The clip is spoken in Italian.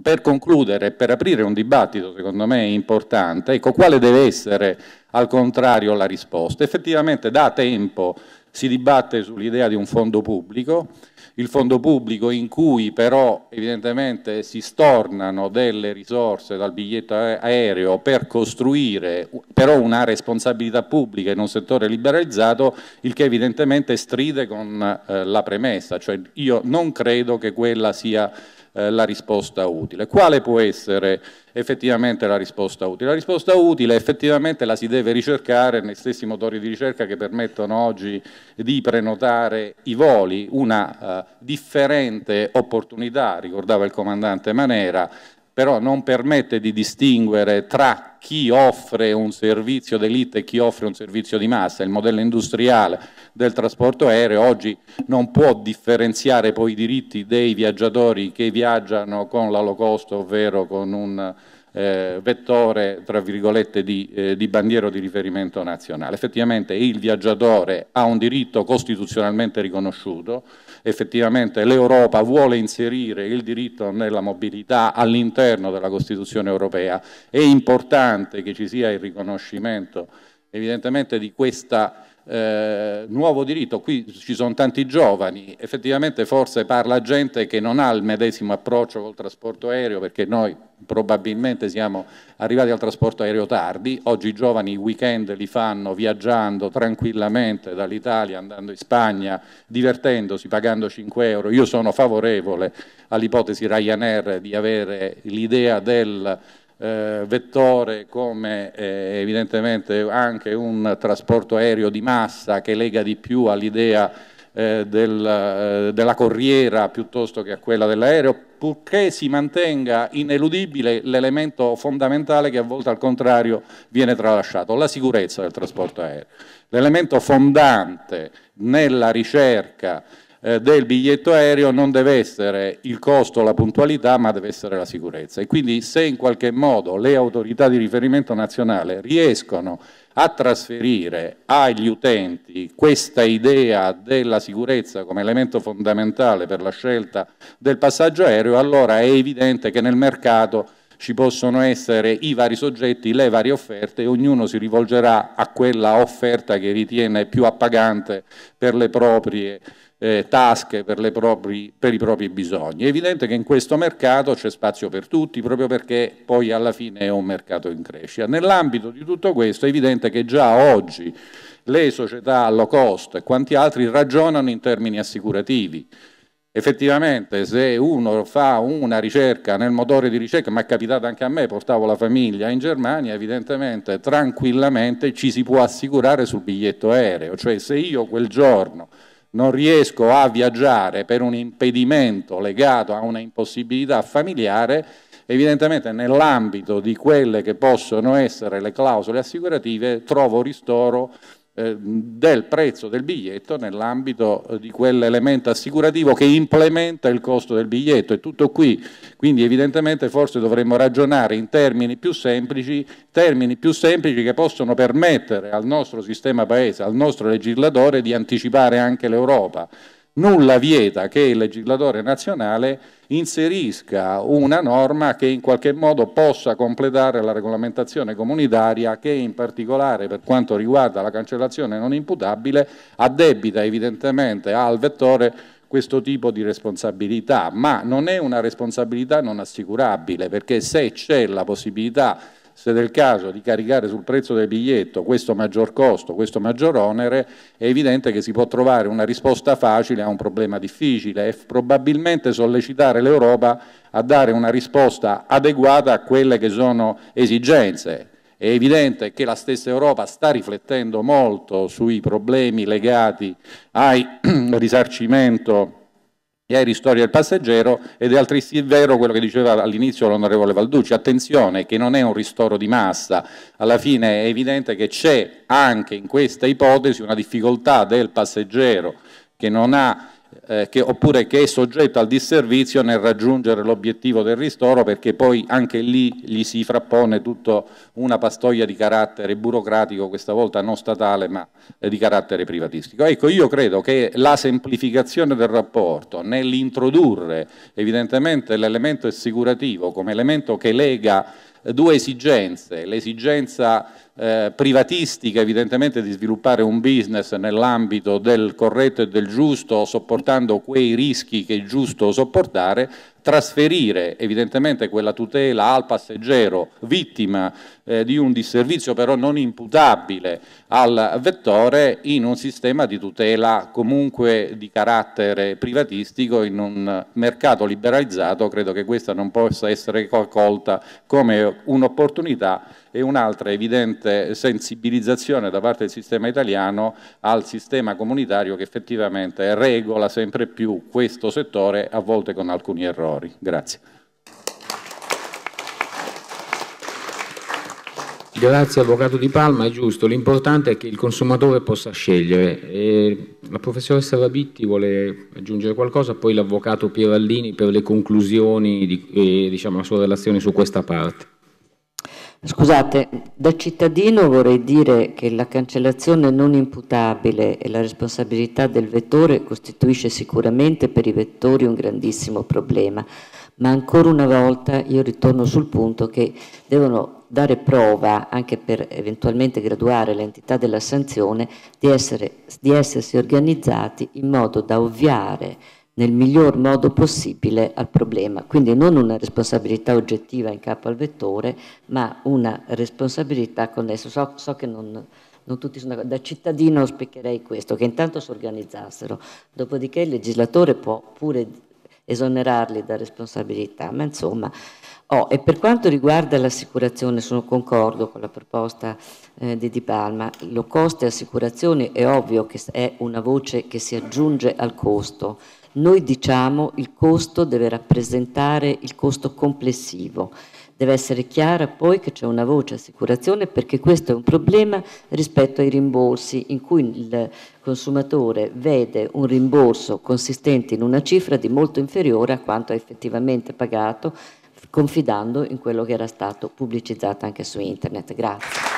per concludere, per aprire un dibattito secondo me importante, ecco quale deve essere al contrario la risposta. Effettivamente da tempo si dibatte sull'idea di un fondo pubblico, il fondo pubblico in cui però evidentemente si stornano delle risorse dal biglietto aereo per costruire però una responsabilità pubblica in un settore liberalizzato, il che evidentemente stride con eh, la premessa, cioè io non credo che quella sia eh, la risposta utile. Quale può essere effettivamente la risposta utile? La risposta utile effettivamente la si deve ricercare nei stessi motori di ricerca che permettono oggi di prenotare i voli, una eh, differente opportunità, ricordava il comandante Manera, però non permette di distinguere tra chi offre un servizio d'elite e chi offre un servizio di massa. Il modello industriale del trasporto aereo oggi non può differenziare poi i diritti dei viaggiatori che viaggiano con l'alow cost, ovvero con un eh, vettore tra virgolette di, eh, di bandiero di riferimento nazionale. Effettivamente il viaggiatore ha un diritto costituzionalmente riconosciuto, effettivamente l'Europa vuole inserire il diritto nella mobilità all'interno della Costituzione europea, è importante che ci sia il riconoscimento evidentemente di questa eh, nuovo diritto, qui ci sono tanti giovani, effettivamente forse parla gente che non ha il medesimo approccio col trasporto aereo perché noi probabilmente siamo arrivati al trasporto aereo tardi, oggi i giovani i weekend li fanno viaggiando tranquillamente dall'Italia, andando in Spagna, divertendosi, pagando 5 euro, io sono favorevole all'ipotesi Ryanair di avere l'idea del eh, vettore come eh, evidentemente anche un trasporto aereo di massa che lega di più all'idea eh, del, eh, della corriera piuttosto che a quella dell'aereo, purché si mantenga ineludibile l'elemento fondamentale che a volte al contrario viene tralasciato, la sicurezza del trasporto aereo. L'elemento fondante nella ricerca eh, del biglietto aereo non deve essere il costo, la puntualità, ma deve essere la sicurezza. E quindi se in qualche modo le autorità di riferimento nazionale riescono a trasferire agli utenti questa idea della sicurezza come elemento fondamentale per la scelta del passaggio aereo, allora è evidente che nel mercato ci possono essere i vari soggetti, le varie offerte e ognuno si rivolgerà a quella offerta che ritiene più appagante per le proprie eh, tasche per, propri, per i propri bisogni. È evidente che in questo mercato c'è spazio per tutti, proprio perché poi alla fine è un mercato in crescita. Nell'ambito di tutto questo è evidente che già oggi le società low cost e quanti altri ragionano in termini assicurativi. Effettivamente se uno fa una ricerca nel motore di ricerca, ma è capitato anche a me, portavo la famiglia in Germania, evidentemente tranquillamente ci si può assicurare sul biglietto aereo, cioè se io quel giorno non riesco a viaggiare per un impedimento legato a una impossibilità familiare, evidentemente nell'ambito di quelle che possono essere le clausole assicurative trovo ristoro eh, del prezzo del biglietto nell'ambito eh, di quell'elemento assicurativo che implementa il costo del biglietto. È tutto qui, quindi evidentemente forse dovremmo ragionare in termini più semplici, termini più semplici che possono permettere al nostro sistema paese, al nostro legislatore di anticipare anche l'Europa nulla vieta che il legislatore nazionale inserisca una norma che in qualche modo possa completare la regolamentazione comunitaria che in particolare per quanto riguarda la cancellazione non imputabile addebita evidentemente al vettore questo tipo di responsabilità, ma non è una responsabilità non assicurabile perché se c'è la possibilità se del caso, di caricare sul prezzo del biglietto questo maggior costo, questo maggior onere, è evidente che si può trovare una risposta facile a un problema difficile e probabilmente sollecitare l'Europa a dare una risposta adeguata a quelle che sono esigenze. È evidente che la stessa Europa sta riflettendo molto sui problemi legati al risarcimento gli aerei storia del passeggero ed è altresì vero quello che diceva all'inizio l'onorevole Valducci, attenzione che non è un ristoro di massa, alla fine è evidente che c'è anche in questa ipotesi una difficoltà del passeggero che non ha eh, che, oppure che è soggetto al disservizio nel raggiungere l'obiettivo del ristoro perché poi anche lì gli si frappone tutta una pastoia di carattere burocratico, questa volta non statale ma eh, di carattere privatistico. Ecco, io credo che la semplificazione del rapporto nell'introdurre evidentemente l'elemento assicurativo come elemento che lega due esigenze, l'esigenza eh, privatistica evidentemente di sviluppare un business nell'ambito del corretto e del giusto, sopportando quei rischi che è giusto sopportare, trasferire evidentemente quella tutela al passeggero vittima eh, di un disservizio però non imputabile al vettore in un sistema di tutela comunque di carattere privatistico in un mercato liberalizzato, credo che questa non possa essere colta come un'opportunità e un'altra evidente sensibilizzazione da parte del sistema italiano al sistema comunitario che effettivamente regola sempre più questo settore, a volte con alcuni errori. Grazie. Grazie Avvocato Di Palma, è giusto, l'importante è che il consumatore possa scegliere. E la professoressa Rabitti vuole aggiungere qualcosa, poi l'Avvocato Pierallini per le conclusioni e eh, diciamo, la sua relazione su questa parte. Scusate, da cittadino vorrei dire che la cancellazione non imputabile e la responsabilità del vettore costituisce sicuramente per i vettori un grandissimo problema, ma ancora una volta io ritorno sul punto che devono dare prova, anche per eventualmente graduare l'entità della sanzione, di, essere, di essersi organizzati in modo da ovviare nel miglior modo possibile al problema. Quindi non una responsabilità oggettiva in capo al vettore, ma una responsabilità connessa. So, so che non, non tutti sono Da cittadino spiegherei questo, che intanto si organizzassero, dopodiché il legislatore può pure esonerarli da responsabilità, ma insomma... Oh, e per quanto riguarda l'assicurazione, sono concordo con la proposta eh, di Di Palma, lo costo e assicurazioni è ovvio che è una voce che si aggiunge al costo, noi diciamo il costo deve rappresentare il costo complessivo. Deve essere chiara poi che c'è una voce assicurazione perché questo è un problema rispetto ai rimborsi in cui il consumatore vede un rimborso consistente in una cifra di molto inferiore a quanto ha effettivamente pagato confidando in quello che era stato pubblicizzato anche su internet. Grazie.